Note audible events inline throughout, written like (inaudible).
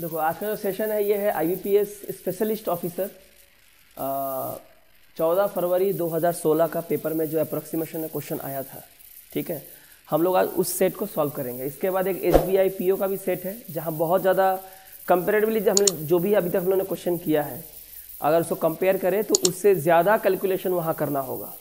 देखो आज का जो सेशन है ये है आईबीपीएस स्पेशलिस्ट ऑफिसर चौदह फरवरी 2016 का पेपर में जो अप्रोक्सीमेशन में क्वेश्चन आया था ठीक है हम लोग आज उस सेट को सॉल्व करेंगे इसके बाद एक एस बी का भी सेट है जहाँ बहुत ज़्यादा कंपेरेटिवली हमने जो भी अभी तक हम लोगों ने क्वेश्चन किया है अगर उसको कंपेयर करें तो उससे ज़्यादा कैलकुलेशन वहाँ करना होगा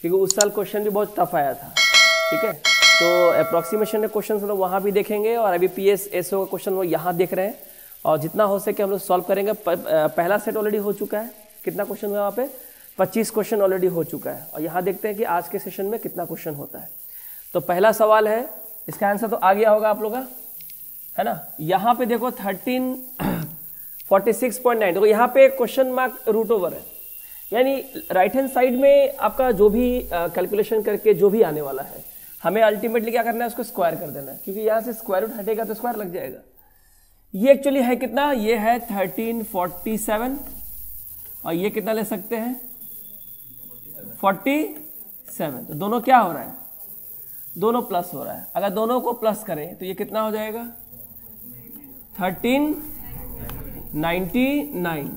क्योंकि उस साल क्वेश्चन भी बहुत टफ आया था ठीक है तो अप्रॉक्सीमेशन के क्वेश्चन हम लोग वहाँ भी देखेंगे और अभी पी एस एस ओ का क्वेश्चन वो यहाँ देख रहे हैं और जितना हो सके हम लोग सॉल्व करेंगे पहला सेट ऑलरेडी हो चुका है कितना क्वेश्चन हुआ वहाँ पे 25 क्वेश्चन ऑलरेडी हो चुका है और यहाँ देखते हैं कि आज के सेशन में कितना क्वेश्चन होता है तो पहला सवाल है इसका आंसर तो आ गया होगा आप लोग का है ना यहाँ पे देखो 13 46.9 (clears throat) देखो यहाँ पे क्वेश्चन मार्क रूट ओवर है यानी राइट हैंड साइड में आपका जो भी कैलकुलेशन करके जो भी आने वाला है हमें अल्टीमेटली क्या करना है उसको स्क्वायर कर देना है क्योंकि यहाँ से स्क्वायर रूट हटेगा तो स्क्वायर लग जाएगा ये एक्चुअली है कितना ये है थर्टीन फोर्टी सेवन और ये कितना ले सकते हैं फोर्टी सेवन तो दोनों क्या हो रहा है दोनों प्लस हो रहा है अगर दोनों को प्लस करें तो ये कितना हो जाएगा thirteen ninety nine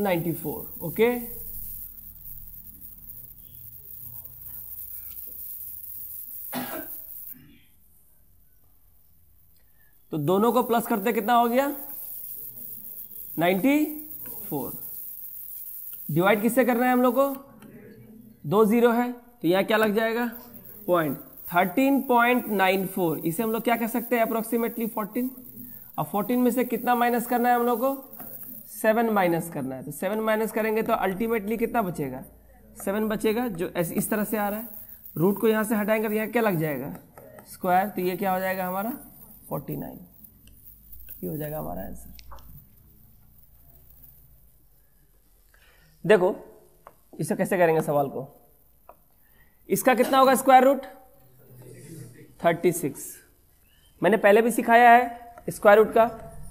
ninety four okay दोनों को प्लस करते कितना हो गया 94 डिवाइड किससे करना है हम लोग को दो जीरो है तो यहाँ क्या लग जाएगा पॉइंट फोर इसे हम लोग क्या कह सकते हैं अप्रोक्सीमेटली फोर्टीन अब फोर्टीन में से कितना माइनस करना है हम लोग को सेवन माइनस करना है तो सेवन माइनस करेंगे तो अल्टीमेटली कितना बचेगा सेवन बचेगा जो इस तरह से आ रहा है रूट को यहाँ से हटाएंगे तो यहाँ क्या लग जाएगा स्क्वायर तो ये क्या हो जाएगा हमारा फोर्टी नाइन ये हो जाएगा हमारा आंसर देखो इसे कैसे करेंगे सवाल को इसका कितना होगा स्क्वायर रूट थर्टी सिक्स मैंने पहले भी सिखाया है स्क्वायर रूट का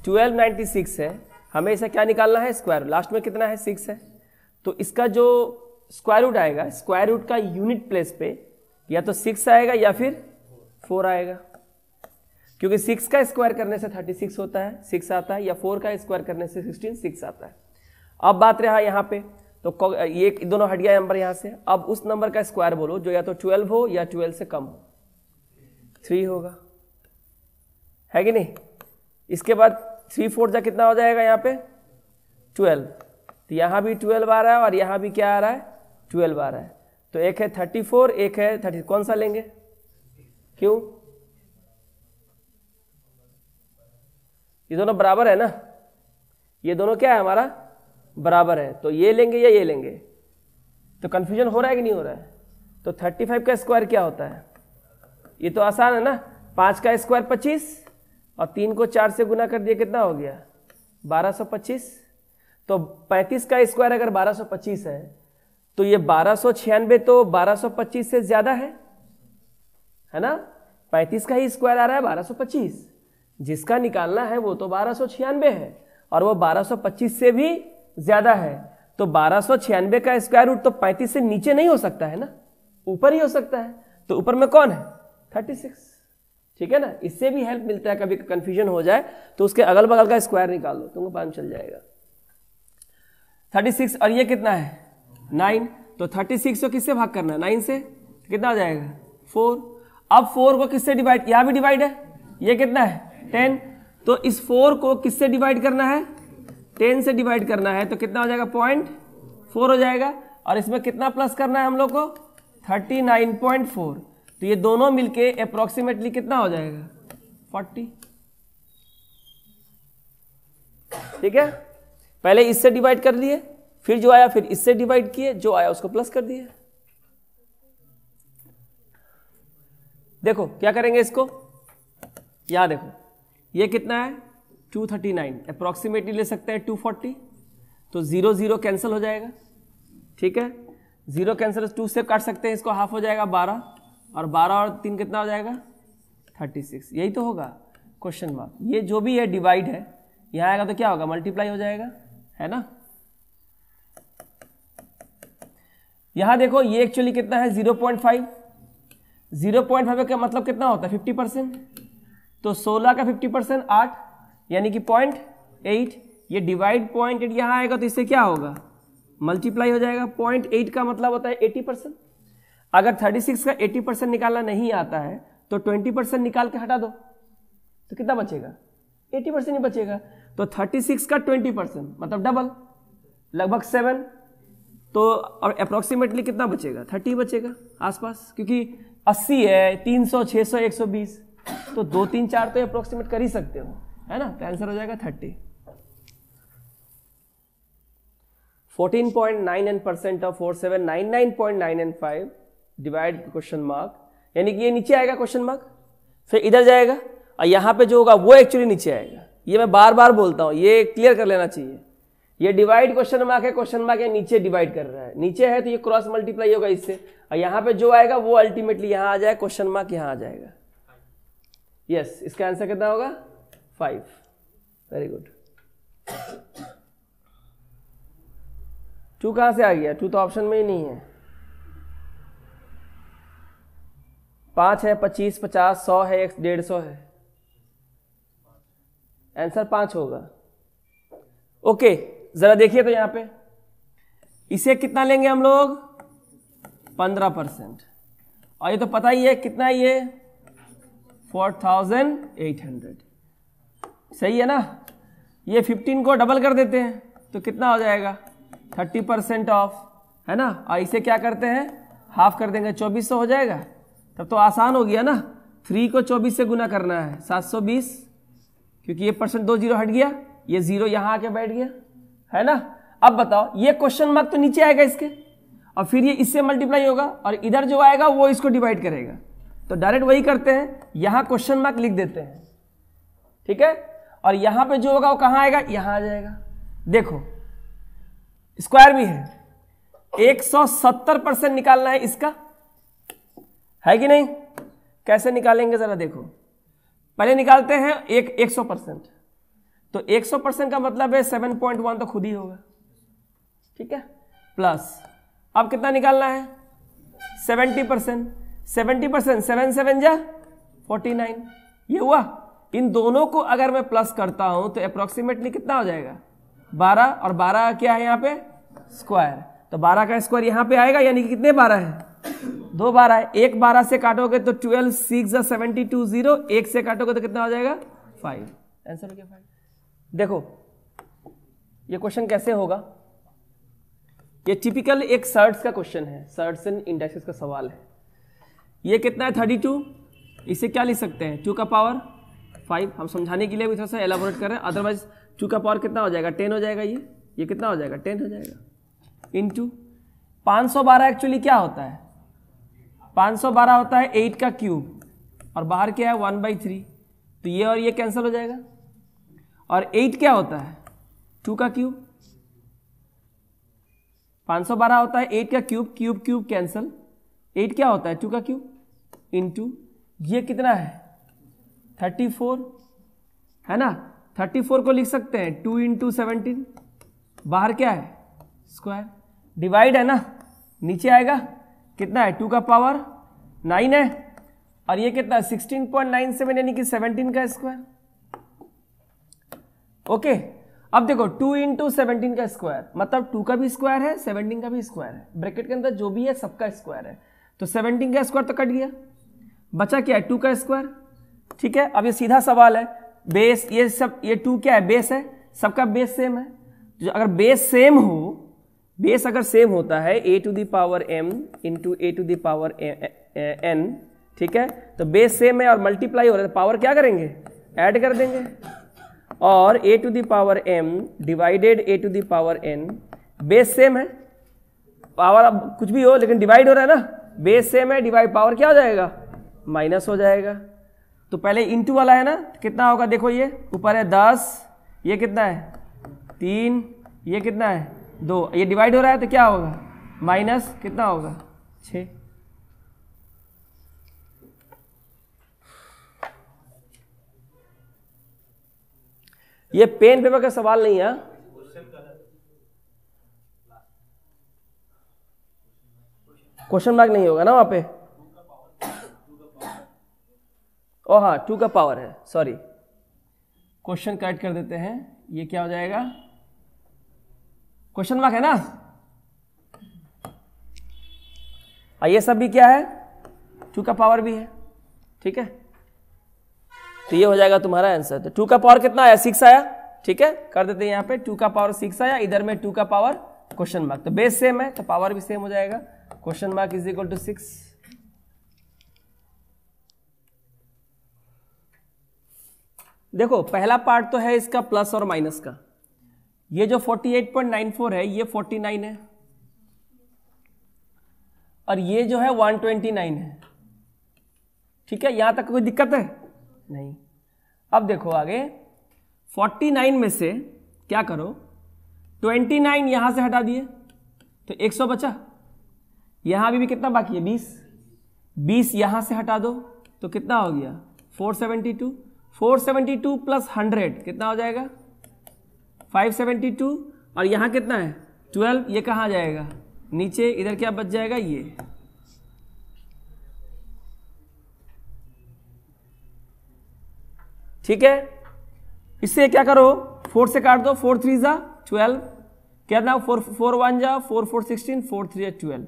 ट्वेल्व नाइन्टी सिक्स है हमें इसे क्या निकालना है स्क्वायर लास्ट में कितना है सिक्स है तो इसका जो स्क्वायर रूट आएगा स्क्वायर रूट का यूनिट प्लेस पे या तो सिक्स आएगा या फिर फोर आएगा क्योंकि सिक्स का स्क्वायर करने से थर्टी सिक्स होता है सिक्स आता है या फोर का स्क्वायर करने से सिक्सटीन सिक्स आता है अब बात रहा यहाँ पे तो ये दोनों हट गया नंबर यहाँ से अब उस नंबर का स्क्वायर बोलो जो या तो ट्वेल्व हो या ट्वेल्व से कम हो थ्री होगा है कि नहीं इसके बाद थ्री फोर जा कितना हो जाएगा यहाँ पे ट्वेल्व तो यहाँ भी ट्वेल्व आ रहा है और यहाँ भी क्या आ रहा है ट्वेल्व आ रहा है तो एक है थर्टी फोर एक है थर्टी कौन सा लेंगे क्यों ये दोनों बराबर है ना ये दोनों क्या है हमारा बराबर है तो ये लेंगे या ये लेंगे तो कन्फ्यूजन हो रहा है कि नहीं हो रहा है तो 35 का स्क्वायर क्या होता है ये तो आसान है ना पाँच का स्क्वायर पच्चीस और तीन को चार से गुना कर दिया कितना हो गया 1225 तो 35 का स्क्वायर अगर 1225 है तो ये बारह तो 1225 से ज़्यादा है है ना 35 का ही स्क्वायर आ रहा है 1225 जिसका निकालना है वो तो बारह है और वो 1225 से भी ज़्यादा है तो बारह का स्क्वायर रूट तो 35 से नीचे नहीं हो सकता है ना ऊपर ही हो सकता है तो ऊपर में कौन है 36 ठीक है ना इससे भी हेल्प मिलता है कभी कंफ्यूजन हो जाए तो उसके अगल बगल का स्क्वायर निकाल दो तुमको पान चल जाएगा 36 और ये कितना है 9 तो 36 को किससे भाग करना है नाइन से कितना आ जाएगा फोर अब फोर को किससे डिवाइड यहाँ भी डिवाइड है ये कितना है टेन तो इस फोर को किससे डिवाइड करना है टेन से डिवाइड करना है तो कितना हो जाएगा पॉइंट फोर हो जाएगा और इसमें कितना प्लस करना है हम लोग को थर्टी नाइन पॉइंट फोर तो ये दोनों मिलके अप्रोक्सीमेटली कितना हो जाएगा फोर्टी ठीक है पहले इससे डिवाइड कर लिए फिर जो आया फिर इससे डिवाइड किए जो आया उसको प्लस कर दिए देखो क्या करेंगे इसको यहां देखो ये कितना है 239 अप्रॉक्सीमेटली ले सकते हैं 240 तो ज़ीरो ज़ीरो कैंसिल हो जाएगा ठीक है ज़ीरो कैंसिल टू से काट सकते हैं इसको हाफ हो जाएगा बारह और बारह और तीन कितना हो जाएगा थर्टी सिक्स यही तो होगा क्वेश्चन मार्क ये जो भी है डिवाइड है यहाँ आएगा तो क्या होगा मल्टीप्लाई हो जाएगा है ना यहां देखो ये एक्चुअली कितना है zero point five zero point five का मतलब कितना होता है फिफ्टी परसेंट तो 16 का 50 परसेंट आठ यानी कि पॉइंट एट ये डिवाइड पॉइंट एट यहाँ आएगा तो इससे क्या होगा मल्टीप्लाई हो जाएगा पॉइंट एट का मतलब होता है एटी परसेंट अगर थर्टी सिक्स का एटी परसेंट निकालना नहीं आता है तो ट्वेंटी परसेंट निकाल के हटा दो तो कितना बचेगा एटी परसेंट ही बचेगा तो थर्टी सिक्स का ट्वेंटी परसेंट मतलब डबल लगभग सेवन तो अप्रोक्सीमेटली कितना बचेगा थर्टी बचेगा आसपास क्योंकि अस्सी है तीन सौ छः सौ एक सौ बीस तो दो तीन चार तो अप्रोक्सीमेट कर ही सकते हो है ना तो आंसर हो जाएगा thirty fourteen point nine n percent of four seven nine nine point nine n five divide question mark यानी कि ये नीचे आएगा क्वेश्चन मार्क फिर इधर जाएगा और यहाँ पे जो होगा वो एक्चुअली नीचे आएगा ये मैं बार बार बोलता हूँ ये क्लियर कर लेना चाहिए ये डिवाइड क्वेश्चन मार्क है क्वेश्चन मार्क है नीचे डिवाइड कर रहा है नीचे है तो ये क्रॉस मल्टीप्लाई होगा इससे और यहाँ पे जो आएगा वो अल्टीमेटली यहाँ आ जाएगा क्वेश्चन मार्क यहाँ आ जाएगा यस इसका आंसर कितना होगा फाइव वेरी गुड टू कहां से आ गया टू तो ऑप्शन में ही नहीं है पांच है पच्चीस पचास सौ है एक डेढ़ सौ है आंसर पांच होगा ओके ज़रा देखिए तो यहां पे इसे कितना लेंगे हम लोग पंद्रह परसेंट और ये तो पता ही है कितना ये फोर थाउजेंड एट हंड्रेड सही है ना ये फिफ्टीन को डबल कर देते हैं तो कितना हो जाएगा थर्टी परसेंट ऑफ है ना और इसे क्या करते हैं हाफ कर देंगे चौबीस सौ हो जाएगा तब तो आसान हो गया ना थ्री को चौबीस से गुना करना है सात सौ बीस क्योंकि ये परसेंट दो जीरो हट गया ये जीरो यहाँ आके बैठ गया है ना अब बताओ ये क्वेश्चन मार्क तो नीचे आएगा इसके और फिर ये इससे मल्टीप्लाई होगा और इधर जो आएगा वो इसको डिवाइड करेगा तो डायरेक्ट वही करते हैं यहां क्वेश्चन मार्क लिख देते हैं ठीक है और यहां पे जो होगा वो कहां आएगा यहां आ जाएगा देखो स्क्वायर भी है 170 परसेंट निकालना है इसका है कि नहीं कैसे निकालेंगे ज़रा देखो पहले निकालते हैं एक सौ परसेंट तो 100 परसेंट का मतलब है 7.1 तो खुद ही होगा ठीक है प्लस अब कितना निकालना है 70 percent seventy percent seven seven जा फोर्टी नाइन ये हुआ इन दोनों को अगर मैं प्लस करता हूं तो अप्रोक्सीमेटली कितना हो जाएगा बारह और बारह क्या है यहाँ पे स्क्वायर तो बारह का स्क्वायर यहाँ पे आएगा यानी कि कितने बारह है दो बारह है एक बारह से काटोगे तो ट्वेल्व सिक्स या सेवेंटी टू जीरो एक से काटोगे तो कितना हो जाएगा फाइव आंसर क्या फाइव देखो ये क्वेश्चन कैसे होगा ये टिपिकल एक सर्ट्स का क्वेश्चन है सर्ट्स एंड इंडेक्सेस का सवाल है ये कितना है थर्टी टू इसे क्या लिख सकते हैं टू का पावर फाइव हम समझाने के लिए भी थोड़ा सा एलाबोरेट कर रहे हैं अदरवाइज टू का पावर कितना हो जाएगा टेन हो जाएगा ये ये कितना हो जाएगा टेन हो जाएगा इन टू पाँच सौ बारह एक्चुअली क्या होता है पाँच सौ बारह होता है एट का क्यूब और बाहर क्या है वन बाई थ्री तो ये और ये कैंसिल हो जाएगा और एट क्या होता है टू का क्यूब पाँच सौ बारह होता है एट का cube cube cube cancel eight क्या होता है टू का क्यू इंटू ये कितना है थर्टी फोर है ना थर्टी फोर को लिख सकते हैं टू इंटू सेवनटीन बाहर क्या है स्क्वायर डिवाइड है ना नीचे आएगा कितना है टू का पावर नाइन है और ये कितना सिक्सटीन पॉइंट नाइन सेवन यानी कि सेवनटीन का स्क्वायर ओके अब देखो टू इंटू सेवनटीन का स्क्वायर मतलब टू का भी स्क्वायर है सेवनटीन का भी स्क्वायर है ब्रैकेट के अंदर जो भी है सबका स्क्वायर है तो सेवनटीन का स्क्वायर तो कट गया बचा क्या है टू का स्क्वायर ठीक है अब ये सीधा सवाल है बेस ये सब ये टू क्या है बेस है सबका बेस सेम है जो अगर बेस सेम हो बेस अगर सेम होता है a to the power m into a to the power n ठीक है तो बेस सेम है और मल्टीप्लाई हो रहा है तो पावर क्या करेंगे ऐड कर देंगे और a to the power m divided a to the power n base same है पावर अब कुछ भी हो लेकिन डिवाइड हो रहा है ना बेस सेम है डिवाइड पावर क्या हो जाएगा माइनस हो जाएगा तो पहले इंटू वाला है ना कितना होगा देखो ये ऊपर है दस ये कितना है तीन ये कितना है दो ये डिवाइड हो रहा है तो क्या होगा माइनस कितना होगा छ ये पेन पेपर का सवाल नहीं है क्वेश्चन मार्क नहीं होगा ना वहाँ पे ओ oh, हाँ टू का पावर है सॉरी क्वेश्चन कट कर देते हैं ये क्या हो जाएगा क्वेश्चन मार्क है ना और हाँ, ये सब भी क्या है टू का पावर भी है ठीक है तो ये हो जाएगा तुम्हारा आंसर तो टू का पावर कितना आया सिक्स आया ठीक है कर देते हैं यहां पे टू का पावर सिक्स आया इधर में टू का पावर क्वेश्चन मार्क तो बेस सेम है तो पावर भी सेम हो जाएगा question mark is equal to six देखो पहला पार्ट तो है इसका प्लस और माइनस का ये जो 48.94 है ये 49 है और ये जो है 129 है ठीक है यहां तक कोई दिक्कत है नहीं अब देखो आगे 49 में से क्या करो 29 यहां से हटा दिए तो 100 बचा यहाँ अभी भी कितना बाकी है बीस बीस यहाँ से हटा दो तो कितना हो गया four seventy two four seventy two plus hundred कितना हो जाएगा फाइव सेवेंटी टू और यहाँ कितना है ट्वेल्व ये कहाँ जाएगा नीचे इधर क्या बच जाएगा ये ठीक है इससे क्या करो फोर से काट दो फोर थ्री जा ट्वेल्व क्या ना फोर फोर वन जा four four sixteen four three या ट्वेल्व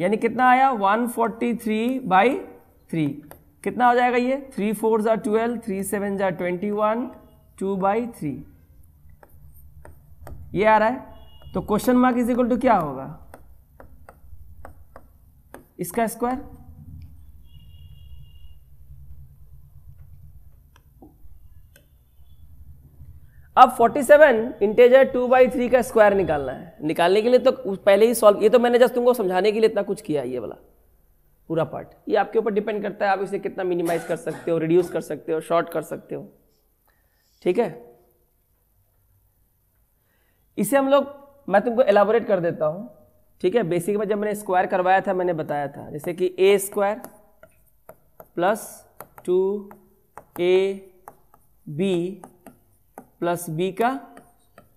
यानी कितना आया 143 फोर्टी थ्री बाई थ्री कितना हो जाएगा ये थ्री फोर ज़ा ट्वेल्व थ्री सेवन ज़ा twenty one two by three ये आ रहा है तो question mark is equal to क्या होगा इसका स्क्वायर अब 47 इंटेजर टू बाई थ्री का स्क्वायर निकालना है निकालने के लिए तो पहले ही सॉल्व ये तो मैंने जस्ट तुमको समझाने के लिए इतना कुछ किया ये वाला पूरा पार्ट ये आपके ऊपर डिपेंड करता है आप इसे कितना मिनिमाइज कर सकते हो रिड्यूस कर सकते हो शॉर्ट कर सकते हो ठीक है इसे हम लोग मैं तुमको एलाबोरेट कर देता हूँ ठीक है बेसिक में जब मैंने स्क्वायर करवाया था मैंने बताया था जैसे कि a square plus two a b plus b का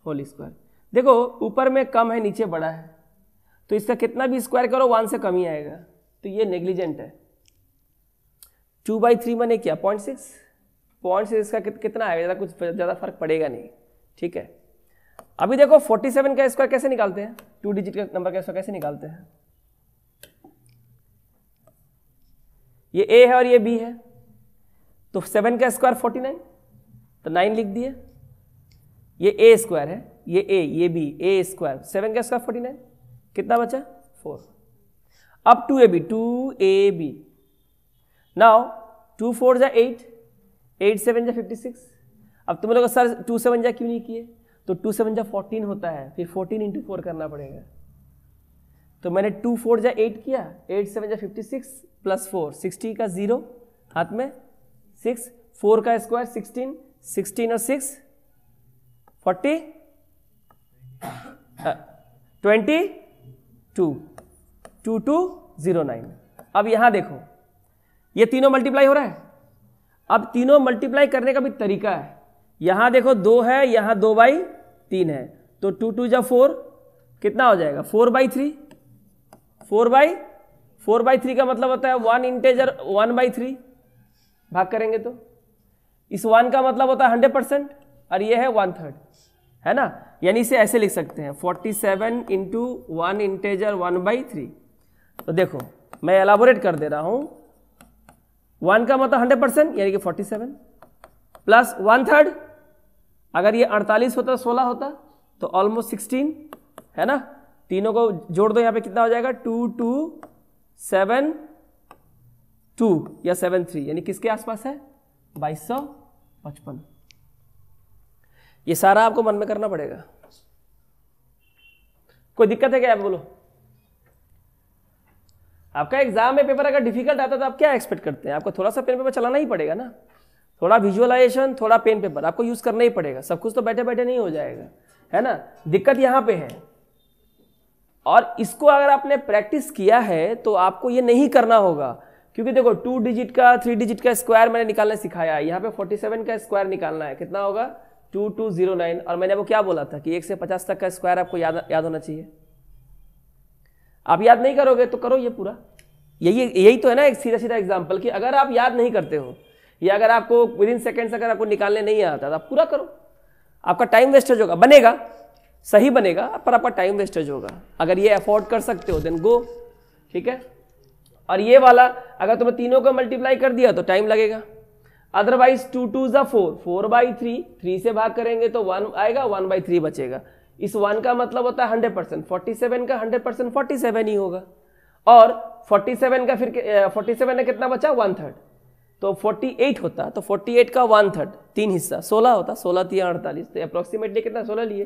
होल स्क्वायर देखो ऊपर में कम है नीचे बड़ा है तो इसका कितना भी स्क्वायर करो वन से कम ही आएगा तो ये नेग्लिजेंट है टू बाई थ्री मैंने क्या पॉइंट सिक्स पॉइंट सिक्स का कितना आएगा ज़्यादा कुछ ज़्यादा फर्क पड़ेगा नहीं ठीक है अभी देखो 47 का स्क्वायर कैसे निकालते हैं टू डिजिट का नंबर का स्क्वायर कैसे निकालते हैं ये ए है और ये बी है तो सेवन का स्क्वायर 49 तो नाइन लिख दिए ये ए स्क्वायर है ये ए ये बी ए स्क्वायर सेवन का स्क्वायर फोर्टी नाइन कितना बचा फोर अब two a b two a b now two four जा एट एट सेवन जा फिफ्टी सिक्स अब तुम लोग सर टू सेवन जा क्यों नहीं किए तो टू सेवन जा फोर्टीन होता है फिर फोर्टीन इंटू फोर करना पड़ेगा तो मैंने टू फोर जा एट किया एट सेवन जा fifty six plus four sixty का जीरो हाथ में सिक्स फोर का स्क्वायर सिक्सटीन सिक्सटीन और six forty twenty two two two zero nine अब यहां देखो ये तीनों मल्टीप्लाई हो रहा है अब तीनों मल्टीप्लाई करने का भी तरीका है यहां देखो दो है यहां दो बाई तीन है तो टू टू जब फोर कितना हो जाएगा four by three four by four by three का मतलब होता है one integer one by three भाग करेंगे तो इस वन का मतलब होता है हंड्रेड परसेंट और ये है वन थर्ड है ना यानी इसे ऐसे लिख सकते हैं forty seven into one integer one by three तो देखो मैं एलाबोरेट कर दे रहा हूँ वन का मतलब हंड्रेड परसेंट यानी कि forty seven plus one third अगर ये अड़तालीस होता सोलह होता तो ऑलमोस्ट सिक्सटीन है ना तीनों को जोड़ दो यहाँ पे कितना हो जाएगा टू टू सेवन टू या सेवन थ्री यानी किसके आसपास है बाईस सौ पचपन ये सारा आपको मन में करना पड़ेगा कोई दिक्कत है क्या आप बोलो आपका एग्जाम में पेपर अगर डिफिकल्ट आता है तो आप क्या एक्सपेक्ट करते हैं आपको थोड़ा सा पेन पेपर चलाना ही पड़ेगा ना थोड़ा विजुअलाइजेशन थोड़ा पेन पेपर आपको यूज करना ही पड़ेगा सब कुछ तो बैठे बैठे नहीं हो जाएगा है ना दिक्कत यहां पे है और इसको अगर आपने प्रैक्टिस किया है तो आपको ये नहीं करना होगा क्योंकि देखो टू डिजिट का थ्री डिजिट का स्क्वायर मैंने निकालना सिखाया है यहाँ पे फोर्टी सेवन का स्क्वायर निकालना है कितना होगा टू टू जीरो नाइन और मैंने आपको क्या बोला था कि एक से पचास तक का स्क्वायर आपको याद याद होना चाहिए आप याद नहीं करोगे तो करो ये पूरा यही यही तो है ना एक सीधा सीधा एग्जाम्पल कि अगर आप याद नहीं करते हो या अगर आपको विद इन सेकेंड्स अगर आपको निकालने नहीं आता तो आप पूरा करो आपका टाइम वेस्टेज होगा बनेगा सही बनेगा पर आपका टाइम वेस्टेज होगा अगर ये अफोर्ड कर सकते हो देन गो ठीक है और ये वाला अगर तुमने तीनों को मल्टीप्लाई कर दिया तो टाइम लगेगा अदरवाइज टू टू जो four four by three three से भाग करेंगे तो वन आएगा वन बाई थ्री बचेगा इस वन का मतलब होता है हंड्रेड परसेंट फोर्टी सेवन का हंड्रेड परसेंट फोर्टी सेवन ही होगा और फोर्टी सेवन का फिर फोर्टी सेवन का कितना बचा वन थर्ड तो फोर्टी एट होता तो फोर्टी एट का वन थर्ड तीन हिस्सा सोलह होता सोलह तीन अड़तालीस तो अप्रोक्सीमेटली कितना सोलह लिए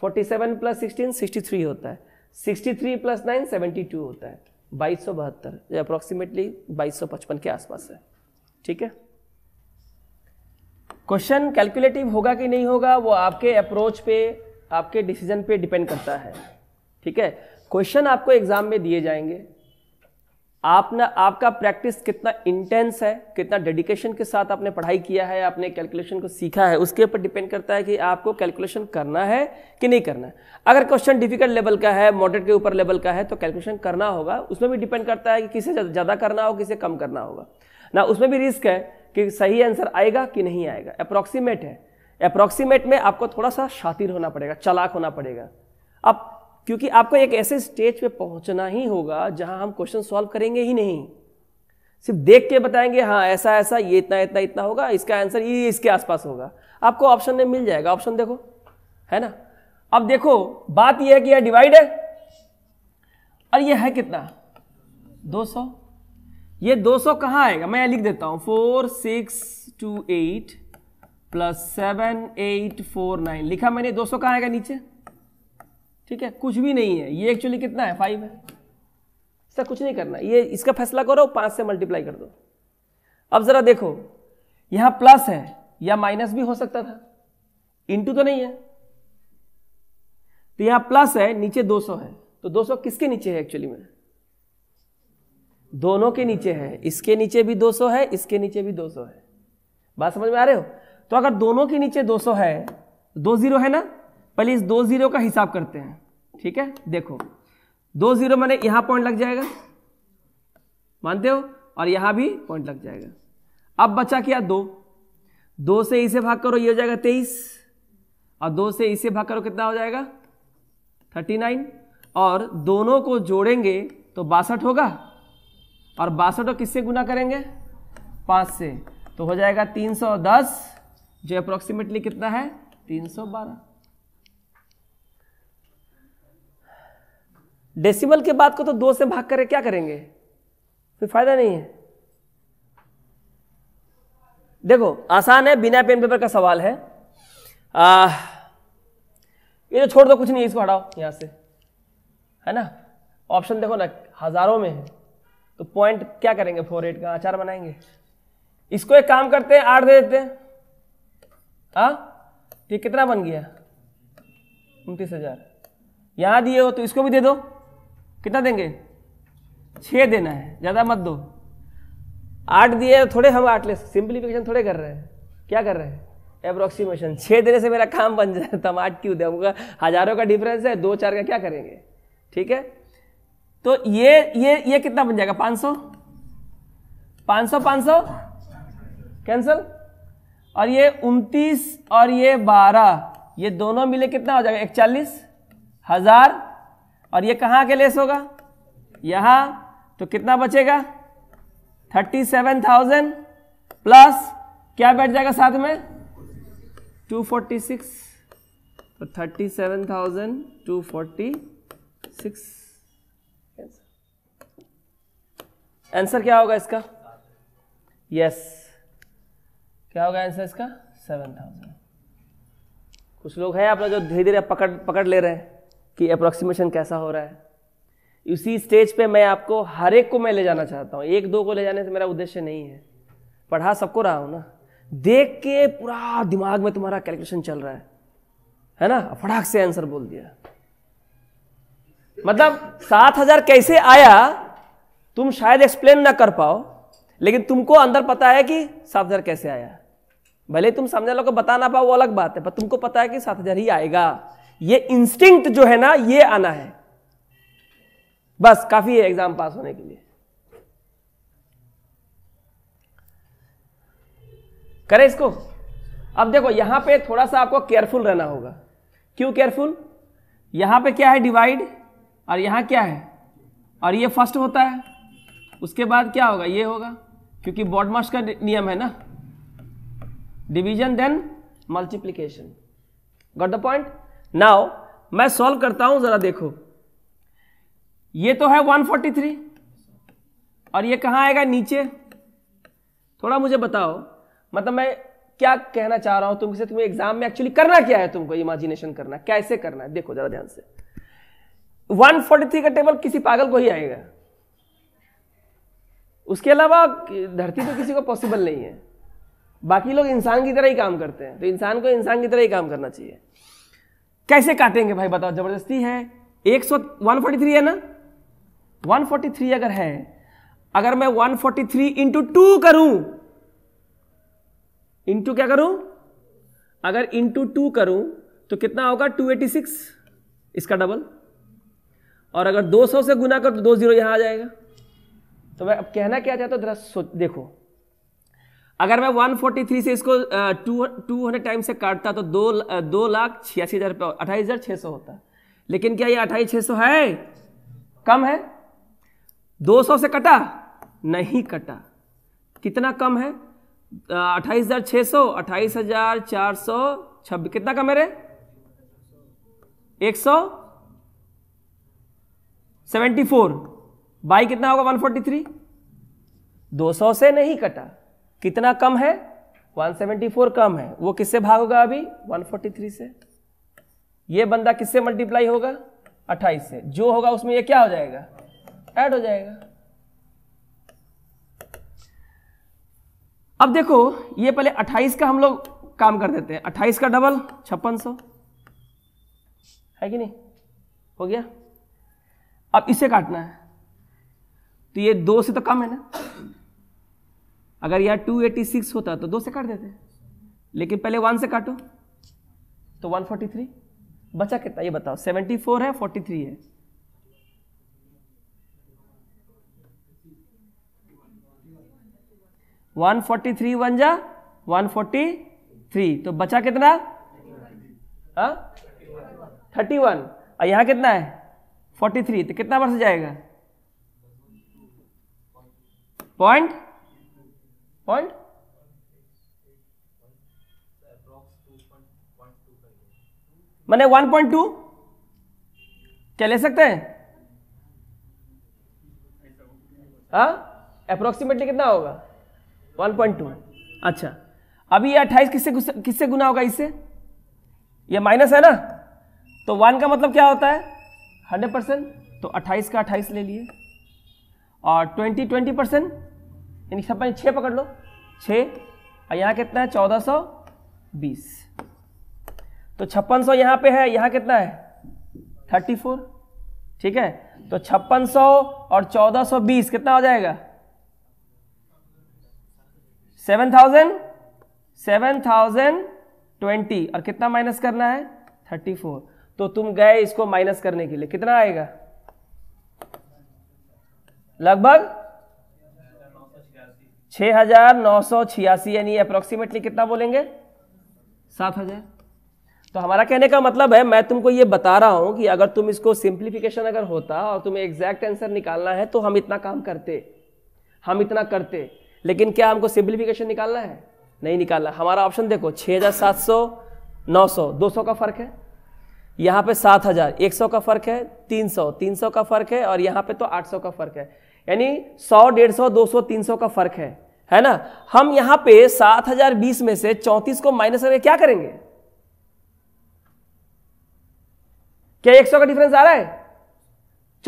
forty seven plus sixteen sixty three होता है sixty three plus nine seventy two होता है बाईस सौ बहत्तर अप्रोक्सीमेटली बाईस सौ पचपन के आसपास है ठीक है क्वेश्चन कैलकुलेटिव होगा कि नहीं होगा वो आपके अप्रोच पे आपके डिसीजन पे डिपेंड करता है ठीक है क्वेश्चन आपको एग्जाम में दिए जाएंगे आपने आपका प्रैक्टिस कितना इंटेंस है कितना डेडिकेशन के साथ आपने पढ़ाई किया है आपने कैलकुलेशन को सीखा है उसके ऊपर डिपेंड करता है कि आपको कैलकुलेशन करना है कि नहीं करना है अगर क्वेश्चन डिफिकल्ट लेवल का है मॉडरेट के ऊपर लेवल का है तो कैलकुलेशन करना होगा उसमें भी डिपेंड करता है कि किसे ज़्यादा करना हो किसे कम करना होगा ना उसमें भी रिस्क है कि सही आंसर आएगा कि नहीं आएगा अप्रॉक्सीमेट है अप्रॉक्सीमेट में आपको थोड़ा सा शातिर होना पड़ेगा चलाक होना पड़ेगा अब क्योंकि आपको एक ऐसे स्टेज पे पहुंचना ही होगा जहां हम क्वेश्चन सॉल्व करेंगे ही नहीं सिर्फ देख के बताएंगे हाँ ऐसा ऐसा ये इतना इतना इतना होगा इसका आंसर ये इसके आसपास होगा आपको ऑप्शन में मिल जाएगा ऑप्शन देखो है ना अब देखो बात यह है कि यह डिवाइड है और यह है कितना 200 ये 200 कहाँ आएगा मैं यहाँ लिख देता हूँ four six two eight plus seven eight four nine लिखा मैंने 200 कहाँ आएगा नीचे ठीक है कुछ भी नहीं है ये एक्चुअली कितना है फाइव है इसका कुछ नहीं करना ये इसका फैसला करो पाँच से मल्टीप्लाई कर दो अब ज़रा देखो यहाँ प्लस है या माइनस भी हो सकता था इंटू तो नहीं है तो यहाँ प्लस है नीचे दो है तो दो किसके नीचे है एक्चुअली में दोनों के नीचे है इसके नीचे भी 200 है इसके नीचे भी 200 है बात समझ में आ रहे हो तो अगर दोनों के नीचे 200 है दो जीरो है ना पहले इस दो जीरो का हिसाब करते हैं ठीक है देखो दो जीरो मैंने यहां पॉइंट लग जाएगा मानते हो और यहां भी पॉइंट लग जाएगा अब बचा क्या दो दो से इसे भाग करो ये हो जाएगा तेईस और दो से इसे भाग करो कितना हो जाएगा थर्टी नाइन और दोनों को जोड़ेंगे तो बासठ होगा और बासठ को किससे गुना करेंगे पाँच से तो हो जाएगा तीन सौ दस जो अप्रोक्सीमेटली कितना है तीन सौ बारह डेसिमल के बाद को तो दो से भाग करें क्या करेंगे फिर फायदा नहीं है देखो आसान है बिना पेन पेपर का सवाल है आ, ये जो छोड़ दो कुछ नहीं इसको हटाओ यहां से है ना ऑप्शन देखो ना हजारों में है तो पॉइंट क्या करेंगे फोर एट का आचार बनाएंगे इसको एक काम करते हैं आठ दे देते हैं हाँ तो ये कितना बन गया उनतीस हजार यहाँ दिए हो तो इसको भी दे दो कितना देंगे छ देना है ज़्यादा मत दो आठ दिए थोड़े हम आठ ले सिंप्लीफिकेशन थोड़े कर रहे हैं क्या कर रहे हैं अप्रोक्सीमेशन छः देने से मेरा काम बन जाए तो हम आठ क्यों दे हजारों का डिफरेंस है दो चार का क्या करेंगे ठीक है तो ये ये ये कितना बन जाएगा पाँच सौ पाँच सौ पाँच सौ कैंसल और ये उनतीस और ये बारह ये दोनों मिले कितना हो जाएगा इकचालीस हज़ार और ये कहाँ के लेस होगा यहाँ तो कितना बचेगा थर्टी सेवन थाउजेंड प्लस क्या बैठ जाएगा साथ में टू फोर्टी सिक्स तो thirty seven thousand two forty six answer क्या होगा इसका यस क्या होगा आंसर इसका सेवन थाउजेंड कुछ लोग हैं लोग जो धीरे धीरे पकड़ पकड़ ले रहे हैं कि अप्रोक्सीमेशन कैसा हो रहा है इसी स्टेज पे मैं आपको हर एक को मैं ले जाना चाहता हूँ एक दो को ले जाने से मेरा उद्देश्य नहीं है पढ़ा सबको रहा हूँ ना देख के पूरा दिमाग में तुम्हारा कैलकुलेशन चल रहा है है ना फटाक से आंसर बोल दिया मतलब सात हजार कैसे आया तुम शायद एक्सप्लेन ना कर पाओ लेकिन तुमको अंदर पता है कि सात हजार कैसे आया भले तुम समझा लो को बता ना पाओ वो अलग बात है पर तुमको पता है कि सात हजार ही आएगा ये इंस्टिंक्ट जो है ना ये आना है बस काफी है एग्जाम पास होने के लिए करें इसको अब देखो यहां पे थोड़ा सा आपको केयरफुल रहना होगा क्यों केयरफुल यहां पे क्या है डिवाइड और यहां क्या है और ये फर्स्ट होता है उसके बाद क्या होगा ये होगा क्योंकि बॉडमास का नियम है ना division then multiplication got the point now मैं सॉल्व करता हूं जरा देखो ये तो है 143 और ये कहां आएगा नीचे थोड़ा मुझे बताओ मतलब मैं क्या कहना चाह रहा हूं तुमसे तुम्हें एग्जाम में एक्चुअली करना क्या है तुमको इमेजिनेशन करना कैसे करना है देखो जरा ध्यान से 143 का टेबल किसी पागल को ही आएगा उसके अलावा धरती तो किसी को पॉसिबल नहीं है बाकी लोग इंसान की तरह ही काम करते हैं तो इंसान को इंसान की तरह ही काम करना चाहिए कैसे काटेंगे भाई बताओ जबरदस्ती है एक सौ वन फोर्टी थ्री है ना वन फोर्टी थ्री अगर है अगर मैं one forty three into two करूं इंटू क्या करूं अगर इंटू टू करूं तो कितना होगा टू एटी सिक्स इसका डबल और अगर दो सौ से गुना कर तो दो जीरो यहां आ जाएगा तो मैं अब कहना क्या चाहता हूँ जरा सोच देखो अगर मैं 143 से इसको टू टू हंड्रेड टाइम से काटता तो दो दो लाख छियासी हज़ार रुपये अट्ठाईस हज़ार छः सौ होता लेकिन क्या ये अट्ठाईस छः सौ है कम है दो सौ से कटा नहीं कटा कितना कम है अट्ठाईस हज़ार छः सौ अट्ठाईस हज़ार चार सौ छब्बीस कितना कम है रे एक सौ सेवेंटी फोर बाई कितना होगा 143 200 से नहीं कटा कितना कम है 174 कम है वो किससे भाग होगा अभी 143 से ये बंदा किससे मल्टीप्लाई होगा 28 से जो होगा उसमें ये क्या हो जाएगा ऐड हो जाएगा अब देखो ये पहले 28 का हम लोग काम कर देते हैं 28 का डबल छप्पन सौ है कि नहीं हो गया अब इसे काटना है तो ये दो से तो कम है ना अगर यहाँ टू एटी सिक्स होता तो दो से काट देते लेकिन पहले वन से काटो तो वन फोर्टी थ्री बचा कितना ये बताओ सेवेंटी फोर है फोर्टी थ्री है वन फोर्टी थ्री वन जा वन फोर्टी थ्री तो बचा कितना थर्टी हाँ? वन और यहाँ कितना है फोर्टी थ्री तो कितना परसेंट जाएगा पॉइंट पॉइंट मैंने 1.2 क्या ले सकते हैं अप्रोक्सीमेटली हाँ? कितना होगा 1.2 अच्छा अभी ये 28 किससे किससे गुना होगा इससे ये माइनस है ना तो 1 का मतलब क्या होता है 100 परसेंट तो 28 का 28 ले लिए और ट्वेंटी ट्वेंटी परसेंट यानी छप्पन छः पकड़ लो छः और यहाँ कितना है चौदह सौ बीस तो छप्पन सौ यहाँ पे है यहाँ कितना है थर्टी फोर ठीक है तो छप्पन सौ और चौदह सौ बीस कितना हो जाएगा seven thousand seven thousand twenty और कितना माइनस करना है थर्टी फोर तो तुम गए इसको माइनस करने के लिए कितना आएगा लगभग छह हजार नौ सौ छियासी यानी अप्रोक्सीमेटली कितना बोलेंगे सात हजार तो हमारा कहने का मतलब है मैं तुमको ये बता रहा हूं कि अगर तुम इसको सिंप्लीफिकेशन अगर होता और तुम्हें एग्जैक्ट आंसर निकालना है तो हम इतना काम करते हम इतना करते लेकिन क्या हमको सिंप्लीफिकेशन निकालना है नहीं निकालना हमारा ऑप्शन देखो हजार सात सौ नौ सौ दो सौ का फ़र्क है यहाँ पे एक सौ का फ़र्क है तीन सौ तीन सौ का फ़र्क है और यहाँ पे तो आठ सौ का फ़र्क है यानी 100 150 200 300 का फर्क है है ना हम यहां पे 7020 में से 34 को माइनस करके क्या करेंगे क्या 100 का डिफरेंस आ रहा है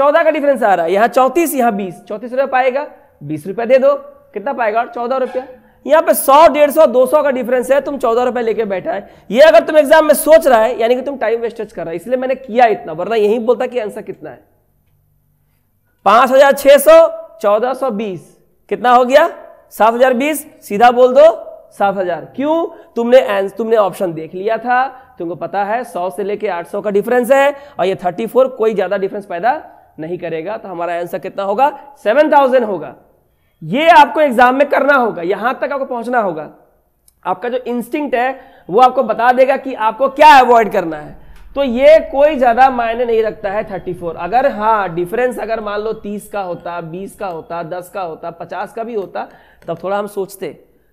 14 का डिफरेंस आ रहा है यहां 34 यहां 20 चौंतीस रुपया पाएगा बीस रुपया दे दो कितना पाएगा चौदह रुपया यहां पे सौ डेढ़ सौ दो सौ का डिफरेंस है तुम चौदह रुपए लेके बैठा है ये अगर तुम एग्जाम में सोच रहा है यानी कि तुम टाइम वेस्टेज कर रहा है इसलिए मैंने किया इतना वरना यही बोलता कि आंसर कितना है पांच हजार छह सौ चौदह सौ बीस कितना हो गया सात हजार बीस सीधा बोल दो सात हजार क्यों तुमने तुमने ऑप्शन देख लिया था तुमको पता है सौ से लेके आठ सौ का डिफरेंस है और ये थर्टी फोर कोई ज्यादा डिफरेंस पैदा नहीं करेगा तो हमारा आंसर कितना होगा सेवन थाउजेंड होगा ये आपको एग्जाम में करना होगा यहां तक आपको पहुंचना होगा आपका जो इंस्टिंक्ट है वो आपको बता देगा कि आपको क्या अवॉइड करना है तो ये कोई ज्यादा मायने नहीं रखता है 34 अगर हाँ डिफरेंस अगर मान लो 30 का होता 20 का होता 10 का होता 50 का भी होता तब थोड़ा हम सोचते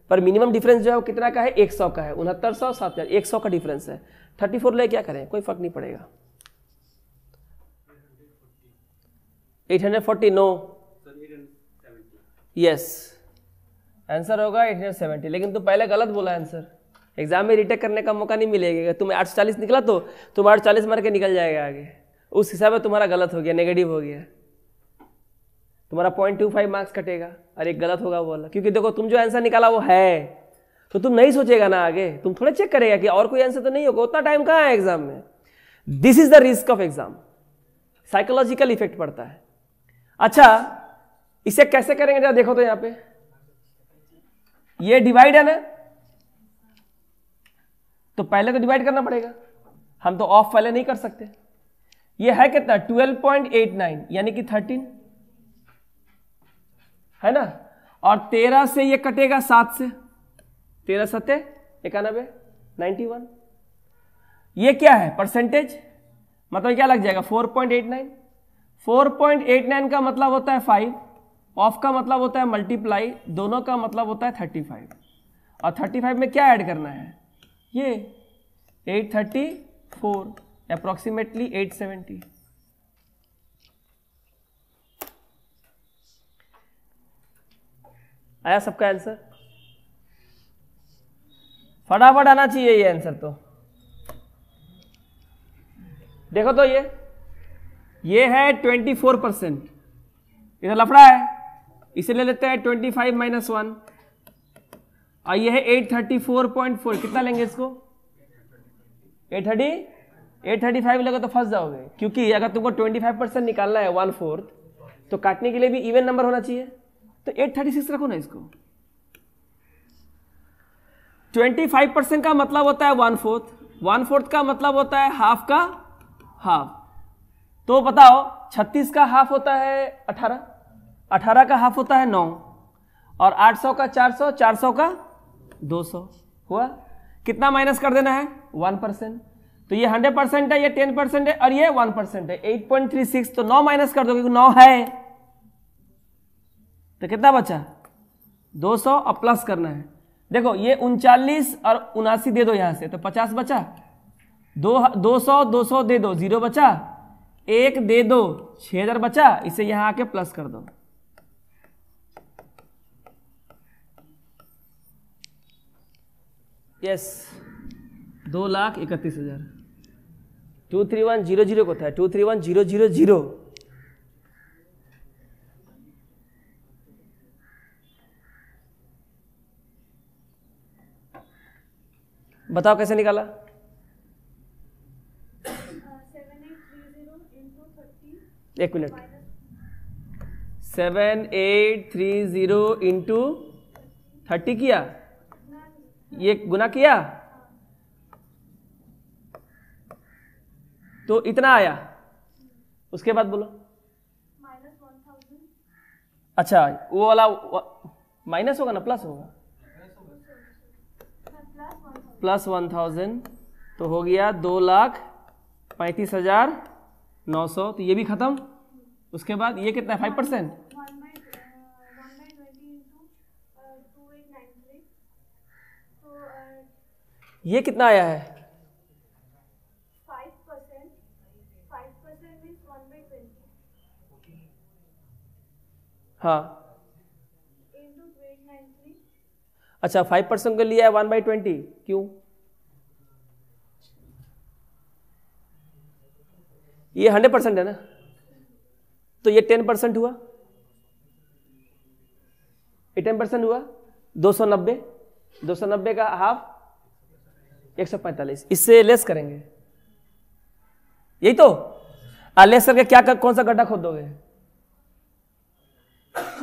पर मिनिमम डिफरेंस जो है वो कितना का है 100 का है उनहत्तर सौ सात हजार एक सौ का डिफरेंस है 34 ले क्या करें कोई फर्क नहीं पड़ेगा 840 नो यस आंसर होगा 870 लेकिन तुम पहले गलत बोला आंसर एग्जाम में रिटेक करने का मौका नहीं मिलेगा तुम्हें आठ निकला तो तुम आठ मार के निकल जाएगा आगे उस हिसाब से तुम्हारा गलत हो गया नेगेटिव हो गया तुम्हारा पॉइंट टू फाइव मार्क्स कटेगा और एक गलत होगा वो क्योंकि देखो तुम जो आंसर निकाला वो है तो तुम नहीं सोचेगा ना आगे तुम थोड़ा चेक करेगा कि और कोई आंसर तो नहीं होगा उतना टाइम कहाँ है एग्जाम में this is the risk of exam psychological effect पड़ता है अच्छा इसे कैसे करेंगे जरा देखो तो यहां पे ये डिवाइड है ना तो पहले तो डिवाइड करना पड़ेगा हम तो ऑफ पहले नहीं कर सकते ये है कितना 12.89 यानी कि 13 है ना और 13 से ये कटेगा सात से तेरह सत्ते इक्यानबे वन ये क्या है परसेंटेज मतलब क्या लग जाएगा 4.89 4.89 का मतलब होता है फाइव ऑफ का मतलब होता है मल्टीप्लाई दोनों का मतलब होता है 35 और 35 में क्या ऐड करना है ये 834 अप्रॉक्सीमेटली सेवेंटी आया सबका आंसर फटाफट आना चाहिए ये आंसर तो देखो तो ये ये है 24 परसेंट इधर लफड़ा है इसे ले लेते हैं 25 फाइव माइनस वन आइए है eight thirty four point four कितना लेंगे इसको eight thirty eight thirty five लगे तो फंस जाओगे क्योंकि अगर तुमको ट्वेंटी फाइव परसेंट निकालना है वन फोर्थ तो काटने के लिए भी इवन नंबर होना चाहिए तो एट थर्टी सिक्स रखो ना इसको ट्वेंटी फाइव परसेंट का मतलब होता है वन फोर्थ वन फोर्थ का मतलब होता है हाफ का हाफ तो बताओ छत्तीस का हाफ होता है अठारह अठारह का हाफ होता है नौ और आठ सौ का चार सौ चार सौ का 200 हुआ कितना माइनस कर देना है वन परसेंट तो ये हंड्रेड परसेंट है ये टेन परसेंट है और ये वन परसेंट है एट पॉइंट थ्री सिक्स तो नौ माइनस कर दो क्योंकि नौ है तो कितना बचा दो सौ और प्लस करना है देखो ये उनचालीस और उनासी दे दो यहाँ से तो पचास बचा दो दो सौ दो सौ दे दो जीरो बचा एक दे दो छः हज़ार बचा इसे यहाँ आके प्लस कर दो यस दो लाख इकतीस हज़ार two three one zero zero को था two three one zero zero zero बताओ कैसे निकाला एक minute seven eight three zero into thirty किया ये गुना किया तो इतना आया उसके बाद बोलो अच्छा वो वाला माइनस होगा ना प्लस होगा हाँ, प्लस वन थाउजेंड तो हो गया दो लाख पैंतीस हजार नौ सौ तो ये भी खत्म उसके बाद ये कितना है फाइव परसेंट ये कितना आया है हाँ अच्छा फाइव परसेंट को लिया है वन बाई ट्वेंटी क्यों ये हंड्रेड परसेंट है ना तो ये टेन परसेंट हुआ ये टेन परसेंट हुआ दो सौ नब्बे दो सौ नब्बे का हाफ एक सौ पैंतालीस इससे लेस करेंगे यही तो आ, लेस करके क्या कर, कौन सा गड्ढा खोद दोगे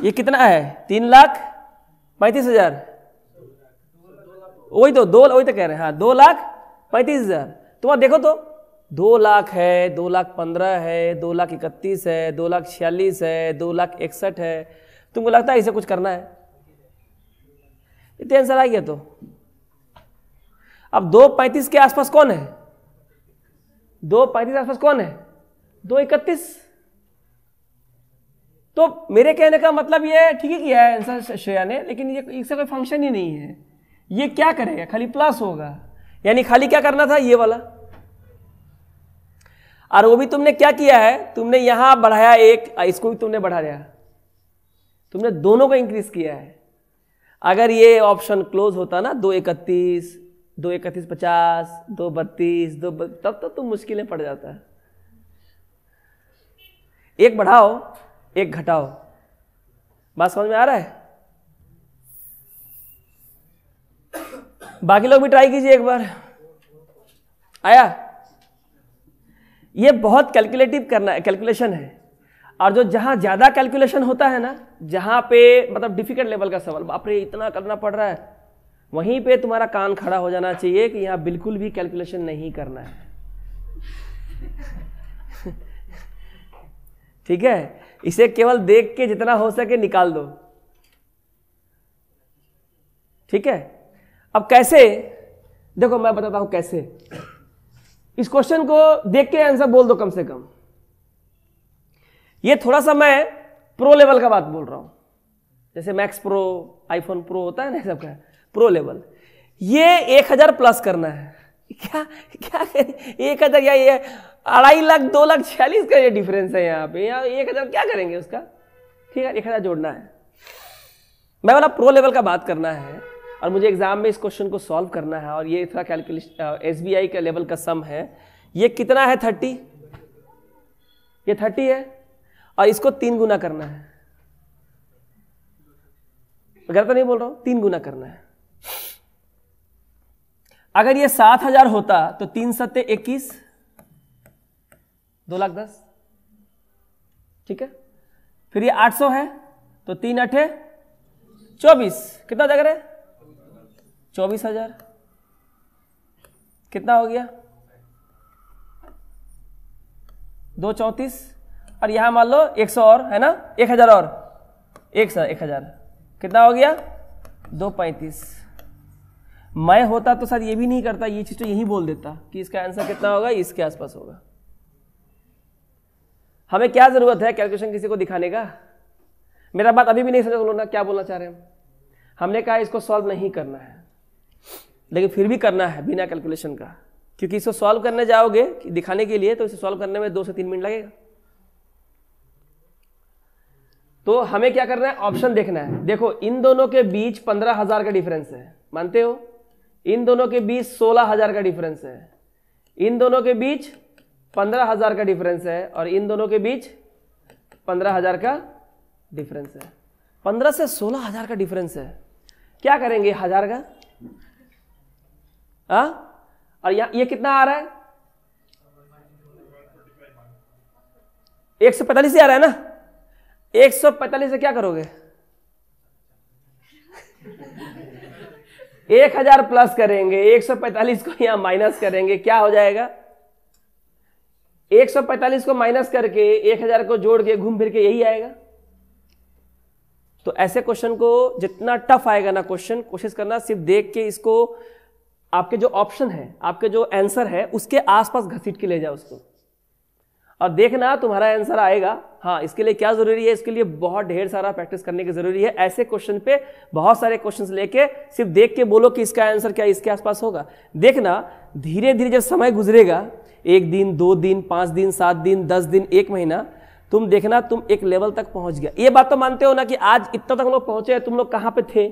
ये कितना है तीन लाख पैंतीस हजार वही तो दो वही तो कह रहे हैं हाँ दो लाख पैंतीस हजार तुम तो देखो तो दो लाख है दो लाख पंद्रह है दो लाख इकतीस है दो लाख छियालीस है दो लाख इकसठ है तुमको लगता है इसे कुछ करना है इतने आंसर तो आ गया तो अब दो पैंतीस के आसपास कौन है दो पैंतीस आसपास कौन है दो इकतीस तो मेरे कहने का मतलब ये ठीक ही किया है आंसर श्रेया ने लेकिन ये इससे कोई फंक्शन ही नहीं है ये क्या करेगा खाली प्लस होगा यानी खाली क्या करना था ये वाला और वो भी तुमने क्या किया है तुमने यहां बढ़ाया एक इसको भी तुमने बढ़ा दिया तुमने दोनों को इंक्रीज किया है अगर ये ऑप्शन क्लोज होता ना दो इकतीस दो इकतीस पचास दो बत्तीस दो ब... तब तो तुम मुश्किलें पड़ जाता है एक बढ़ाओ एक घटाओ बात समझ में आ रहा है बाकी लोग भी ट्राई कीजिए एक बार आया ये बहुत कैलकुलेटिव करना है कैलकुलेशन है और जो जहां ज़्यादा कैलकुलेशन होता है ना जहां पे मतलब डिफिकल्ट लेवल का सवाल बाप रे इतना करना पड़ रहा है वहीं पे तुम्हारा कान खड़ा हो जाना चाहिए कि यहाँ बिल्कुल भी कैलकुलेशन नहीं करना है (laughs) ठीक है इसे केवल देख के जितना हो सके निकाल दो ठीक है अब कैसे देखो मैं बताता हूं कैसे इस क्वेश्चन को देख के आंसर बोल दो कम से कम ये थोड़ा सा मैं प्रो लेवल का बात बोल रहा हूं जैसे मैक्स प्रो आईफोन प्रो होता है ना सबका प्रो लेवल ये एक हज़ार प्लस करना है क्या क्या करें एक हज़ार या ये अढ़ाई लाख दो लाख छियालीस का ये डिफरेंस है यहाँ पे यहाँ एक हज़ार क्या करेंगे उसका ठीक है एक हज़ार जोड़ना है मैं बोला प्रो लेवल का बात करना है और मुझे एग्ज़ाम में इस क्वेश्चन को सॉल्व करना है और ये इतना कैलकुलेशन एस बी आई का लेवल का सम है ये कितना है थर्टी ये थर्टी है और इसको तीन गुना करना है गलत तो नहीं बोल रहा हूँ तीन गुना करना है अगर ये सात हजार होता तो तीन सत्य इक्कीस दो लाख दस ठीक है फिर ये आठ सौ है तो तीन अठे चौबीस कितना देख रहे चौबीस हजार कितना हो गया दो चौतीस और यहां मान लो एक सौ और है ना एक हजार और एक सौ एक हजार कितना हो गया दो पैंतीस मैं होता तो सर ये भी नहीं करता ये चीज़ तो यही बोल देता कि इसका आंसर कितना होगा इसके आसपास होगा हमें क्या ज़रूरत है कैलकुलेशन किसी को दिखाने का मेरा बात अभी भी नहीं समझ ना क्या बोलना चाह रहे हैं हमने कहा इसको सॉल्व नहीं करना है लेकिन फिर भी करना है बिना कैलकुलेशन का क्योंकि इसको सॉल्व करने जाओगे दिखाने के लिए तो इसे सॉल्व करने में दो से तीन मिनट लगेगा तो हमें क्या करना है ऑप्शन देखना है देखो इन दोनों के बीच पंद्रह हजार का डिफरेंस है मानते हो इन दोनों के बीच सोलह हजार का डिफरेंस है इन दोनों के बीच पंद्रह हजार का डिफरेंस है और इन दोनों के बीच पंद्रह हजार का डिफरेंस है पंद्रह से सोलह हजार का डिफरेंस है क्या करेंगे हजार का आ? हाँ? और यह, ये कितना आ रहा है एक सौ पैंतालीस ही आ रहा है ना एक सौ पैंतालीस से क्या करोगे एक हजार प्लस करेंगे एक सौ पैंतालीस को यहां माइनस करेंगे क्या हो जाएगा एक सौ पैंतालीस को माइनस करके एक हजार को जोड़ के घूम फिर के यही आएगा तो ऐसे क्वेश्चन को जितना टफ आएगा ना क्वेश्चन कोशिश करना सिर्फ देख के इसको आपके जो ऑप्शन है आपके जो आंसर है उसके आसपास घसीट के ले जाओ उसको और देखना तुम्हारा आंसर आएगा हाँ इसके लिए क्या जरूरी है इसके लिए बहुत ढेर सारा प्रैक्टिस करने की जरूरी है ऐसे क्वेश्चन पे बहुत सारे क्वेश्चन लेके सिर्फ देख के बोलो कि इसका आंसर क्या इसके आसपास होगा देखना धीरे धीरे जब समय गुजरेगा एक दिन दो दिन पांच दिन सात दिन दस दिन एक महीना तुम देखना तुम एक लेवल तक पहुंच गया ये बात तो मानते हो ना कि आज इतना तक लोग पहुंचे तुम लोग कहाँ पे थे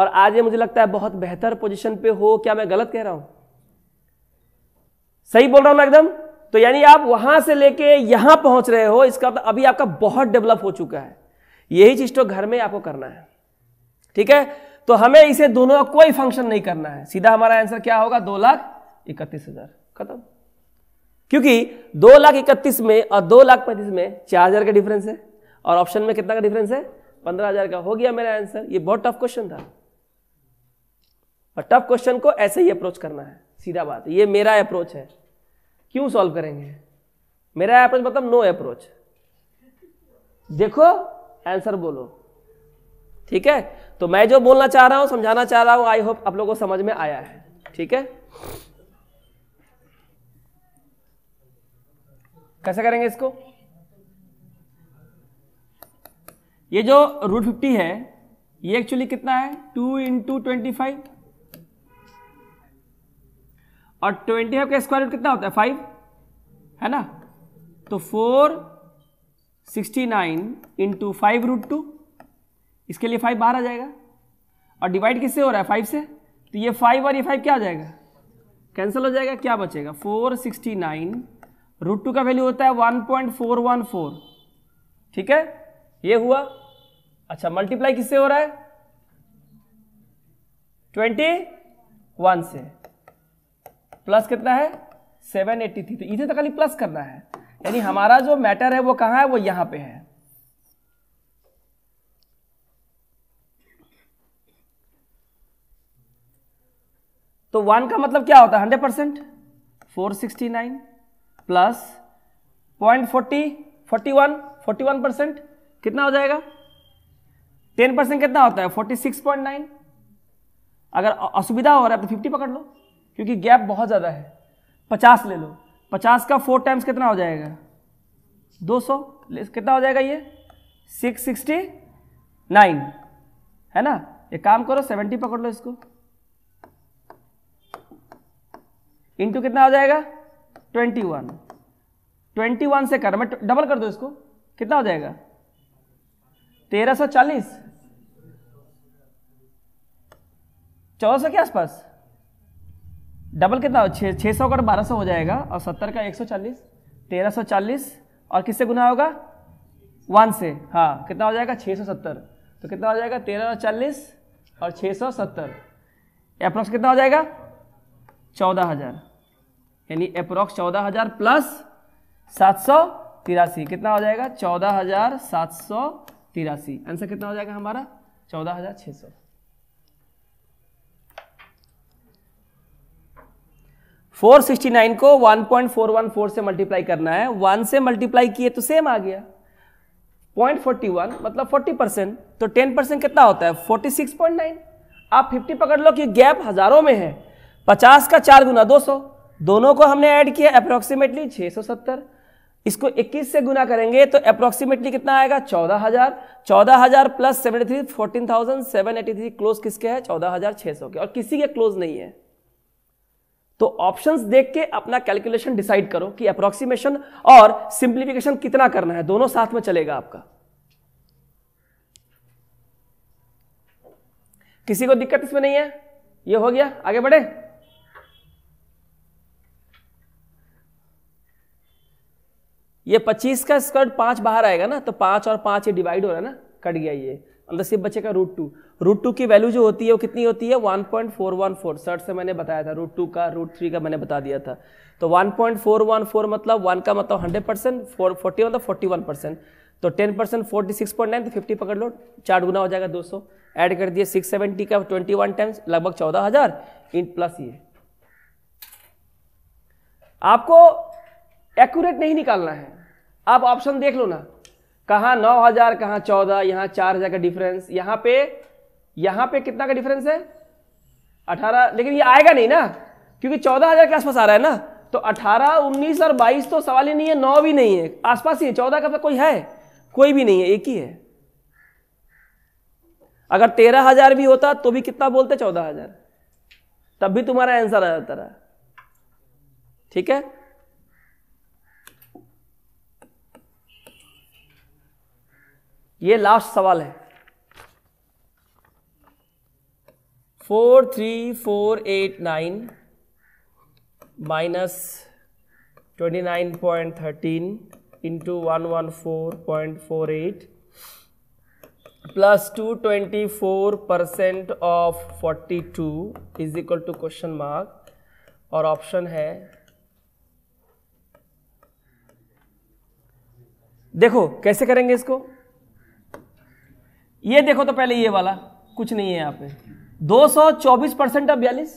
और आज ये मुझे लगता है बहुत बेहतर पोजिशन पे हो क्या मैं गलत कह रहा हूं सही बोल रहा हूं ना एकदम तो यानी आप वहां से लेके यहां पहुंच रहे हो इसका मतलब अभी आपका बहुत डेवलप हो चुका है यही चीज तो घर में आपको करना है ठीक है तो हमें इसे दोनों का कोई फंक्शन नहीं करना है सीधा हमारा आंसर क्या होगा दो लाख इकतीस हजार खत्म क्योंकि दो लाख इकतीस में और दो लाख पैंतीस में चार हजार का डिफरेंस है और ऑप्शन में कितना का डिफरेंस है पंद्रह हजार का हो गया मेरा आंसर ये बहुत टफ क्वेश्चन था और टफ क्वेश्चन को ऐसे ही अप्रोच करना है सीधा बात ये मेरा अप्रोच है क्यों सॉल्व करेंगे मेरा अप्रोच मतलब नो अप्रोच देखो आंसर बोलो ठीक है तो मैं जो बोलना चाह रहा हूं समझाना चाह रहा हूं आई होप आप लोगों को समझ में आया है ठीक है कैसे करेंगे इसको ये जो रूट फिफ्टी है ये एक्चुअली कितना है टू इंटू ट्वेंटी फाइव और ट्वेंटी फाइव का स्क्वायर रूट कितना होता है फाइव है ना तो four sixty nine into five root two इसके लिए फाइव बाहर आ जाएगा और डिवाइड किससे हो रहा है फाइव से तो ये फाइव और ये फाइव क्या आ जाएगा कैंसिल हो जाएगा क्या बचेगा four sixty nine root two का वैल्यू होता है one point four one four ठीक है ये हुआ अच्छा मल्टीप्लाई किससे हो रहा है ट्वेंटी वन से प्लस कितना है 783 तो इधर तक खाली प्लस करना है यानी हमारा जो मैटर है वो कहाँ है वो यहाँ पे है तो वन का मतलब क्या होता है hundred percent four sixty nine plus point forty forty one forty one percent कितना हो जाएगा टेन परसेंट कितना होता है फोर्टी सिक्स पॉइंट नाइन अगर असुविधा हो रहा है तो फिफ्टी पकड़ लो क्योंकि गैप बहुत ज़्यादा है पचास ले लो पचास का फोर टाइम्स कितना हो जाएगा दो सौ कितना हो जाएगा ये सिक्स सिक्सटी नाइन है ना एक काम करो सेवेंटी पकड़ लो इसको इंटू कितना हो जाएगा ट्वेंटी वन ट्वेंटी वन से कर मैं डबल कर दो इसको कितना हो जाएगा तेरह सौ चालीस चौदह सौ के आसपास डबल कितना छः छः सौ का बारह सौ हो जाएगा और सत्तर का एक सौ चालीस तेरह सौ चालीस और किससे गुना होगा वन से हाँ कितना हो जाएगा छः सौ सत्तर तो कितना हो जाएगा तेरह सौ चालीस और छः सौ सत्तर अप्रॉक्स कितना हो जाएगा चौदह हज़ार यानी अप्रॉक्स चौदह हज़ार प्लस सात सौ तिरासी कितना हो जाएगा चौदह हज़ार सात सौ तिरासी आंसर कितना हो जाएगा हमारा चौदह हज़ार छः सौ 469 को 1.414 से मल्टीप्लाई करना है 1 से मल्टीप्लाई किए तो सेम आ गया 0.41 मतलब 40 परसेंट तो 10 परसेंट कितना होता है 46.9 आप 50 पकड़ लो कि गैप हज़ारों में है 50 का चार गुना 200 दोनों को हमने ऐड किया अप्रोक्सीमेटली 670 इसको 21 से गुना करेंगे तो अप्रोक्सीमेटली कितना आएगा 14000 14000 प्लस 73 14783 क्लोज किसके है 14600 के और किसी के क्लोज नहीं है तो ऑप्शंस देख के अपना कैलकुलेशन डिसाइड करो कि अप्रोक्सीमेशन और सिंप्लीफिकेशन कितना करना है दोनों साथ में चलेगा आपका किसी को दिक्कत इसमें नहीं है ये हो गया आगे बढ़े ये 25 का स्क्वायर पांच बाहर आएगा ना तो पांच और पांच ये डिवाइड हो रहा है ना कट गया ये अंदर सिर्फ बचेगा रूट टू रूट टू की वैल्यू जो होती है वो कितनी होती है 1.414 पॉइंट सर से मैंने बताया था रूट टू का रूट थ्री का मैंने बता दिया था तो 1.414 मतलब 1 का मतलब 100 परसेंट फोर फोर्टी मतलब फोर्टी वन परसेंट तो 10 percent forty six point nine तो फिफ्टी पकड़ लो चार गुना हो जाएगा 200 एड कर दिए 670 का 21 टाइम्स लगभग 14000 इन प्लस ये आपको एक्यूरेट नहीं निकालना है आप ऑप्शन देख लो ना कहाँ नौ हज़ार कहाँ चौदह यहाँ चार हज़ार का डिफरेंस यहाँ पे यहां पे कितना का डिफरेंस है अठारह लेकिन ये आएगा नहीं ना क्योंकि चौदह हजार के आसपास आ रहा है ना तो अठारह उन्नीस और बाईस तो सवाल ही नहीं है नौ भी नहीं है आसपास ही है चौदह का तो कोई है कोई भी नहीं है एक ही है अगर तेरह हजार भी होता तो भी कितना बोलते चौदह हजार तब भी तुम्हारा आंसर आ जाता रहा ठीक है ये लास्ट सवाल है four three four eight nine minus twenty nine point thirteen into one one four point four eight plus two twenty four percent of forty two is equal to question mark और option है देखो कैसे करेंगे इसको ये देखो तो पहले ये वाला कुछ नहीं है यहाँ पे 224 परसेंट ऑफ बयालीस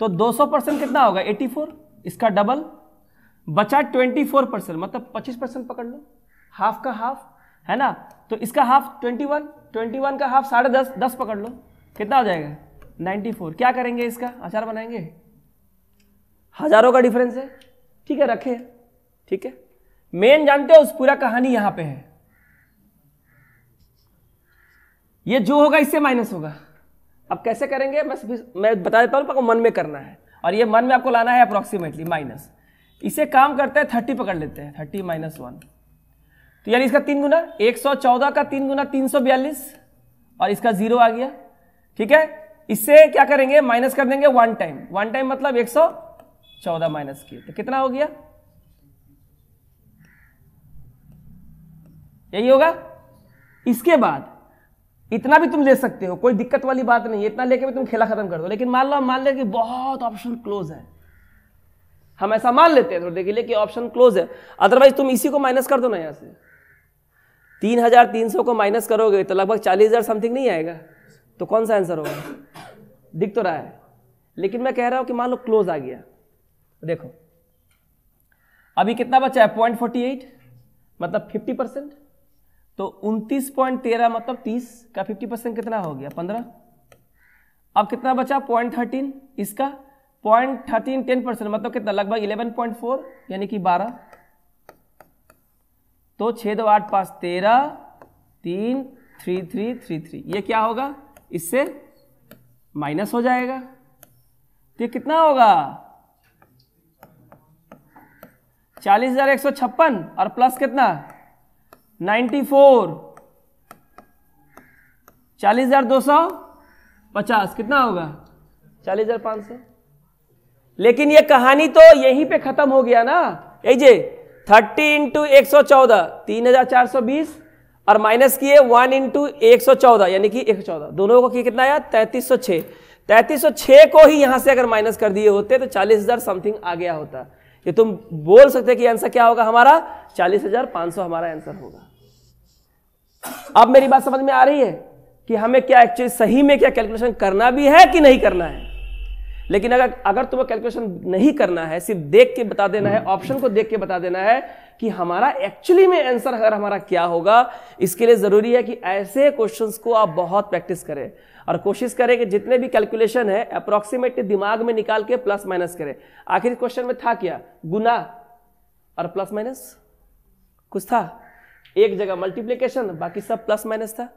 तो 200 परसेंट कितना होगा 84 इसका डबल बचा 24 परसेंट मतलब 25 परसेंट पकड़ लो हाफ का हाफ है ना तो इसका हाफ 21 21 का हाफ साढ़े दस दस पकड़ लो कितना हो जाएगा 94 क्या करेंगे इसका आचार बनाएंगे हजारों का डिफरेंस है ठीक है रखे ठीक है मेन जानते हो उस पूरा कहानी यहां पे है ये जो होगा इससे माइनस होगा अब कैसे करेंगे मैं मैं बता देता हूँ आपको मन में करना है और ये मन में आपको लाना है अप्रॉक्सीमेटली माइनस इसे काम करते हैं थर्टी पकड़ लेते हैं थर्टी माइनस वन तो यानी इसका तीन गुना एक सौ चौदह का तीन गुना तीन सौ बयालीस और इसका जीरो आ गया ठीक है इससे क्या करेंगे माइनस कर देंगे वन टाइम वन टाइम मतलब एक सौ चौदह माइनस किए तो कितना हो गया यही होगा इसके बाद इतना भी तुम ले सकते हो कोई दिक्कत वाली बात नहीं है इतना लेके भी तुम खेला खत्म कर दो लेकिन मान लो मान लें कि बहुत ऑप्शन क्लोज है हम ऐसा मान लेते हैं देर के लिए कि ऑप्शन क्लोज है अदरवाइज तुम इसी को माइनस कर दो ना यहाँ से तीन हजार तीन सौ को माइनस करोगे तो लगभग चालीस हजार समथिंग नहीं आएगा तो कौन सा आंसर होगा दिख तो रहा है लेकिन मैं कह रहा हूं कि मान लो क्लोज आ गया देखो अभी कितना बचा है पॉइंट फोर्टी एट मतलब फिफ्टी परसेंट तो उनतीस पॉइंट तेरह मतलब तीस का फिफ्टी परसेंट कितना हो गया पंद्रह अब कितना बचा पॉइंट थर्टीन इसका पॉइंट थर्टीन टेन परसेंट मतलब कितना लगभग इलेवन पॉइंट फोर यानी कि बारह तो छः दो आठ पाँच तेरह तीन थ्री थ्री थ्री थ्री ये क्या होगा इससे माइनस हो जाएगा तो कितना होगा चालीस हज़ार एक सौ छप्पन और प्लस कितना नाइन्टी फोर चालीस हजार दो सौ पचास कितना होगा चालीस हजार पाँच सौ लेकिन ये कहानी तो यहीं पे खत्म हो गया ना ये थर्टी इंटू एक सौ चौदह तीन हजार चार सौ बीस और माइनस किए वन इंटू एक सौ चौदह यानी कि एक सौ चौदह दोनों को किया कितना आया तैंतीस सौ छः तैंतीस सौ छः को ही यहाँ से अगर माइनस कर दिए होते तो चालीस हजार समथिंग आ गया होता ये तुम बोल सकते कि आंसर क्या होगा हमारा चालीस हजार पाँच सौ हमारा आंसर होगा अब मेरी बात समझ में आ रही है कि हमें क्या एक्चुअली सही में क्या कैलकुलेशन करना भी है कि नहीं करना है लेकिन अगर अगर तुम्हें कैलकुलेशन नहीं करना है सिर्फ देख के बता देना है ऑप्शन को देख के बता देना है कि हमारा एक्चुअली में आंसर अगर हमारा क्या होगा इसके लिए ज़रूरी है कि ऐसे क्वेश्चन को आप बहुत प्रैक्टिस करें और कोशिश करें कि जितने भी कैलकुलेशन है अप्रोक्सीमेटली दिमाग में निकाल के प्लस माइनस करें आखिर क्वेश्चन में था क्या गुना और प्लस माइनस कुछ था एक जगह मल्टीप्लीकेशन बाकी सब प्लस माइनस था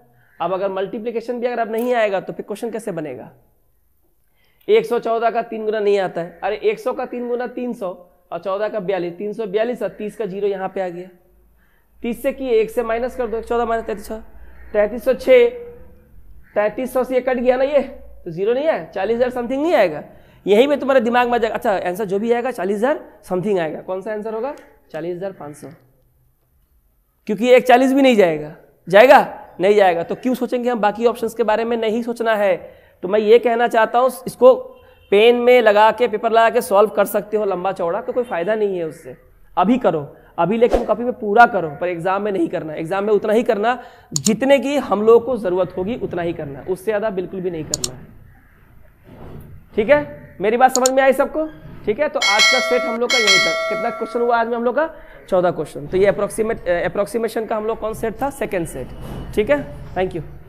अब अगर मल्टीप्लीकेशन भी अगर अब नहीं आएगा तो फिर क्वेश्चन कैसे बनेगा 114 का तीन गुना नहीं आता है अरे 100 का तीन गुना 300 और 14 का बयालीस तीन सौ बयालीस और तीस का जीरो यहाँ पे आ गया तीस से किए एक से माइनस कर दो चौदह माइनस तैतीस सौ तैंतीस सौ छः तैंतीस सौ से ये कट गया ना ये तो जीरो नहीं आया चालीस हज़ार समथिंग नहीं आएगा यहीं पे तुम्हारे दिमाग में जाएगा अच्छा आंसर जो भी आएगा चालीस हज़ार समथिंग आएगा कौन सा आंसर होगा चालीस हज़ार पाँच सौ क्योंकि एक चालीस भी नहीं जाएगा जाएगा नहीं जाएगा तो क्यों सोचेंगे हम बाकी ऑप्शंस के बारे में नहीं सोचना है तो मैं ये कहना चाहता हूँ इसको पेन में लगा के पेपर लगा के सॉल्व कर सकते हो लंबा चौड़ा तो कोई फ़ायदा नहीं है उससे अभी करो अभी लेकिन कॉपी में पूरा करो पर एग्जाम में नहीं करना एग्जाम में उतना ही करना जितने की हम लोग को ज़रूरत होगी उतना ही करना उससे ज़्यादा बिल्कुल भी नहीं करना है ठीक है मेरी बात समझ में आई सबको ठीक है तो आज का सेट हम लोग का यही तक कितना क्वेश्चन हुआ आज में हम लोग का चौदह क्वेश्चन तो ये अप्रोक्सीमेट अप्रोक्सीमेशन eh, का हम लोग कौन सेट था सेकेंड सेट ठीक है थैंक यू